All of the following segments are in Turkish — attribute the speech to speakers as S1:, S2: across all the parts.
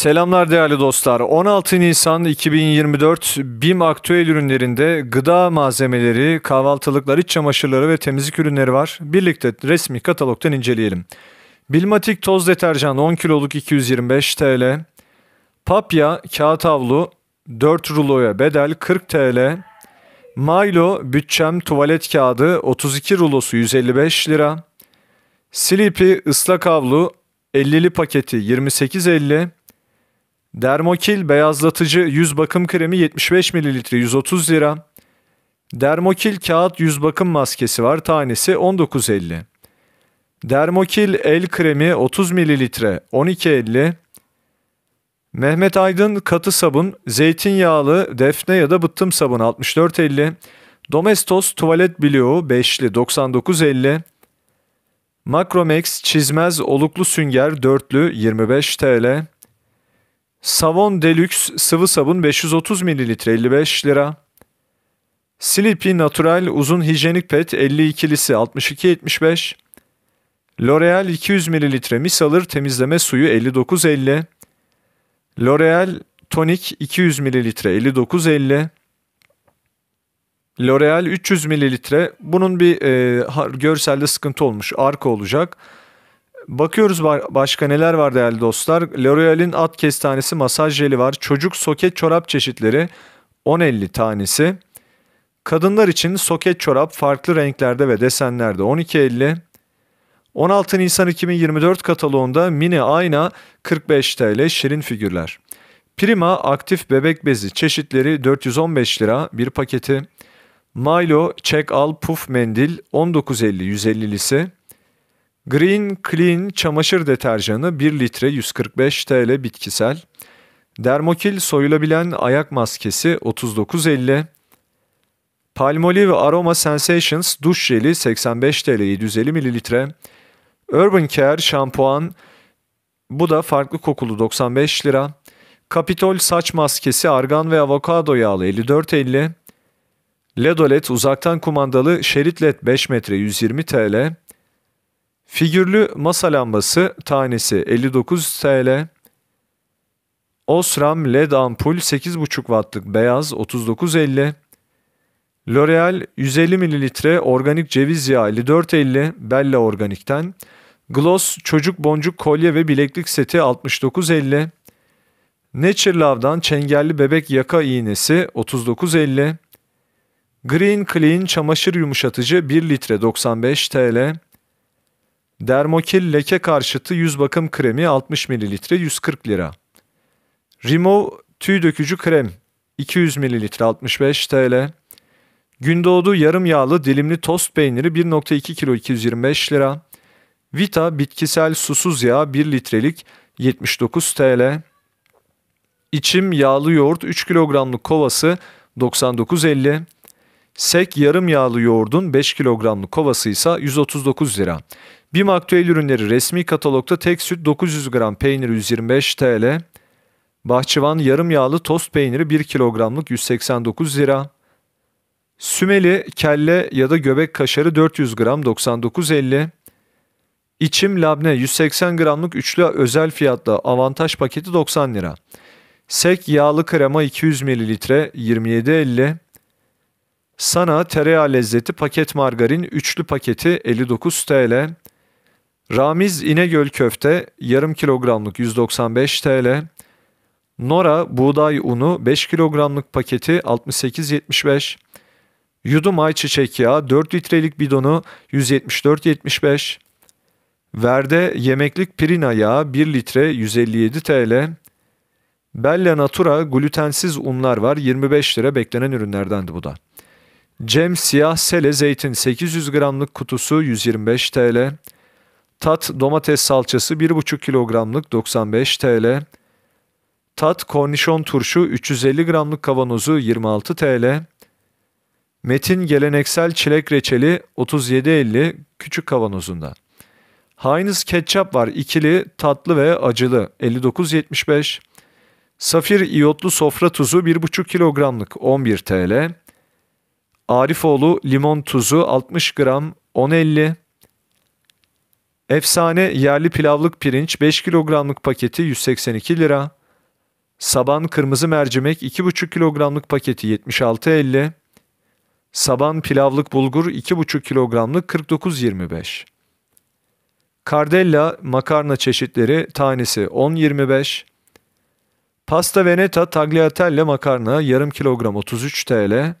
S1: Selamlar değerli dostlar. 16 Nisan 2024 BİM aktüel ürünlerinde gıda malzemeleri, kahvaltılıklar, iç çamaşırları ve temizlik ürünleri var. Birlikte resmi katalogdan inceleyelim. Bilmatik toz deterjan 10 kiloluk 225 TL. Papya kağıt havlu 4 ruloya bedel 40 TL. Milo bütçem tuvalet kağıdı 32 rulosu 155 lira. Sleepy ıslak havlu 50'li paketi 28.50 Dermokil beyazlatıcı yüz bakım kremi 75 ml 130 lira. Dermokil kağıt yüz bakım maskesi var tanesi 19.50. Dermokil el kremi 30 ml 12.50. Mehmet Aydın katı sabun, zeytinyağlı, defne ya da bıttım sabun 64.50. Domestos tuvalet bloğu 5'li 99.50. Macromex çizmez oluklu sünger 4'lü 25 TL. Savon Deluxe sıvı sabun 530 ml 55 lira. Sleepy Natural uzun hijyenik pet 52'lisi 62.75. L'Oreal 200 ml mis alır temizleme suyu 59.50. L'Oreal Tonic 200 ml 59.50. L'Oreal 300 ml bunun bir e, görselde sıkıntı olmuş arka olacak. Bakıyoruz başka neler var değerli dostlar. L'Oreal'in at kestanesi masaj jeli var. Çocuk soket çorap çeşitleri 10.50 tanesi. Kadınlar için soket çorap farklı renklerde ve desenlerde 12.50. 16 Nisan 2024 kataloğunda mini ayna 45 TL şirin figürler. Prima aktif bebek bezi çeşitleri 415 lira bir paketi. Milo çek al puf mendil 19.50 150'lisi. Green Clean çamaşır deterjanı 1 litre 145 TL bitkisel. Dermokil soyulabilen ayak maskesi 39.50. Palmolive Aroma Sensations duş jeli 85 TL 750 ml. Urban Care şampuan bu da farklı kokulu 95 lira. Capitol saç maskesi argan ve avokado yağlı 54.50. Ledolet uzaktan kumandalı şerit led 5 metre 120 TL. Figürlü masa lambası tanesi 59 TL. Osram LED ampul 8,5 wattlık beyaz 39.50. L'Oreal 150 ml organik ceviz yağı 54.50 Bella Organik'ten. Gloss çocuk boncuk kolye ve bileklik seti 69.50. Nature Love'dan çengelli bebek yaka iğnesi 39.50. Green Clean çamaşır yumuşatıcı 1 litre 95 TL. Dermokil leke karşıtı yüz bakım kremi 60 ml 140 lira. Rimov tüy dökücü krem 200 ml 65 TL. Gündoğdu yarım yağlı dilimli tost peyniri 1.2 kilo 225 lira. Vita bitkisel susuz yağ 1 litrelik 79 TL. İçim yağlı yoğurt 3 kilogramlık kovası 99.50 Sek yarım yağlı yoğurdun 5 kilogramlık kovası ise 139 lira. Bim aktüel ürünleri resmi katalogda tek süt 900 gram peynir 125 TL. Bahçıvan yarım yağlı tost peyniri 1 kilogramlık 189 lira. Sümeli kelle ya da göbek kaşarı 400 gram 99.50. İçim labne 180 gramlık üçlü özel fiyatla avantaj paketi 90 lira. Sek yağlı krema 200 mililitre 27.50. Sana tereyağı lezzeti paket margarin üçlü paketi 59 TL. Ramiz İnegöl köfte yarım kilogramlık 195 TL. Nora buğday unu 5 kilogramlık paketi 68.75. Yudum ayçiçek yağı 4 litrelik bidonu 174.75. Verde yemeklik pirina yağı 1 litre 157 TL. Bella Natura glutensiz unlar var 25 lira beklenen ürünlerdendi bu da. Cem siyah sele zeytin 800 gramlık kutusu 125 TL. Tat domates salçası 1,5 kilogramlık 95 TL. Tat kornişon turşu 350 gramlık kavanozu 26 TL. Metin geleneksel çilek reçeli 37.50 küçük kavanozunda. Heinz ketçap var ikili tatlı ve acılı 59.75. Safir iyotlu sofra tuzu 1,5 kilogramlık 11 TL. Arifoğlu limon tuzu 60 gram 10.50. Efsane yerli pilavlık pirinç 5 kilogramlık paketi 182 lira. Saban kırmızı mercimek 2,5 kilogramlık paketi 76.50. Saban pilavlık bulgur 2,5 kilogramlık 49.25. Kardella makarna çeşitleri tanesi 10.25. Pasta Veneta tagliatelle makarna yarım kilogram 33 TL.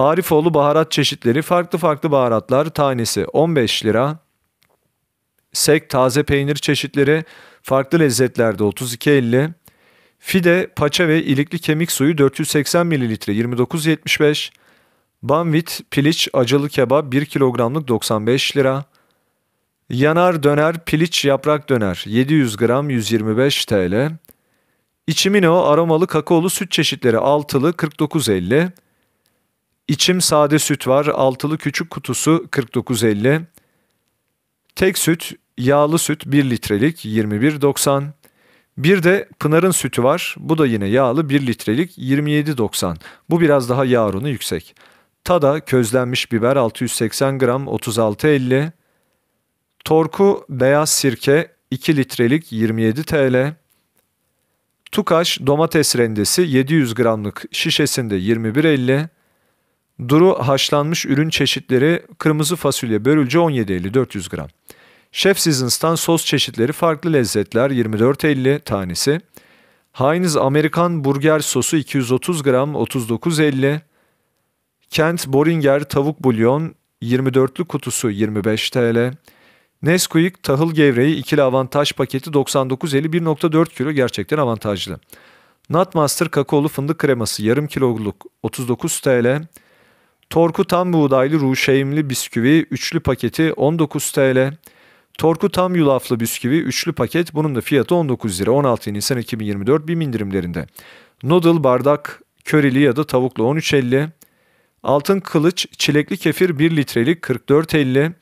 S1: Arifoğlu baharat çeşitleri farklı farklı baharatlar tanesi 15 lira. Sek taze peynir çeşitleri farklı lezzetlerde 32.50. Fide, paça ve ilikli kemik suyu 480 ml 29.75. Banvit, piliç, acılı kebap 1 kilogramlık 95 lira. Yanar döner, piliç yaprak döner 700 gram 125 TL. İçimino aromalı kakaolu süt çeşitleri altılı 49.50. İçim sade süt var. Altılı küçük kutusu 49.50. Tek süt, yağlı süt 1 litrelik 21.90. Bir de Pınar'ın sütü var. Bu da yine yağlı 1 litrelik 27.90. Bu biraz daha yağ oranı yüksek. Tada közlenmiş biber 680 gram 36.50. Torku beyaz sirke 2 litrelik 27 TL. Tukaş domates rendesi 700 gramlık şişesinde 21.50. Duru haşlanmış ürün çeşitleri kırmızı fasulye börülce 17.50 400 gram. Chef Seasons'tan sos çeşitleri farklı lezzetler 24.50 tanesi. Heinz Amerikan burger sosu 230 gram 39.50. Kent Boringer tavuk bulyon 24'lü kutusu 25 TL. Nesquik tahıl gevreği ikili avantaj paketi 99.51.4 kilo gerçekten avantajlı. Nutmaster kakaolu fındık kreması yarım kiloluk 39 TL. Torku tam buğdaylı ruşeyimli bisküvi üçlü paketi 19 TL. Torku tam yulaflı bisküvi üçlü paket bunun da fiyatı 19 lira. 16 Nisan 2024 BİM indirimlerinde. Noodle bardak körili ya da tavuklu 13.50. Altın kılıç çilekli kefir 1 litrelik 44.50.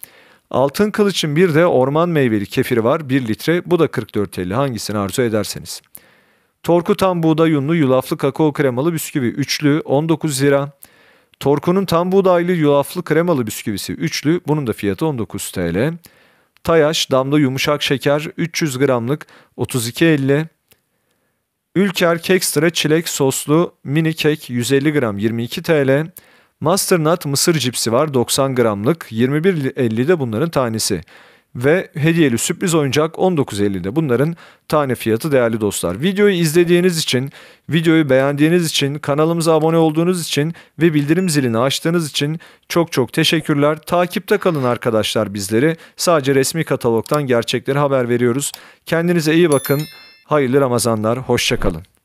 S1: Altın kılıçın bir de orman meyveli kefiri var 1 litre bu da 44.50 hangisini arzu ederseniz. Torku tam buğday unlu yulaflı kakao kremalı bisküvi üçlü 19 lira. Torku'nun tam buğdaylı yulaflı kremalı bisküvisi üçlü. Bunun da fiyatı 19 TL. Tayaş damla yumuşak şeker 300 gramlık 32.50. Ülker Kekstra çilek soslu mini kek 150 gram 22 TL. Masternut mısır cipsi var 90 gramlık 21.50 de bunların tanesi ve hediyeli sürpriz oyuncak 19.50'de. Bunların tane fiyatı değerli dostlar. Videoyu izlediğiniz için, videoyu beğendiğiniz için, kanalımıza abone olduğunuz için ve bildirim zilini açtığınız için çok çok teşekkürler. Takipte kalın arkadaşlar bizleri. Sadece resmi katalogdan gerçekleri haber veriyoruz. Kendinize iyi bakın. Hayırlı Ramazanlar. Hoşçakalın.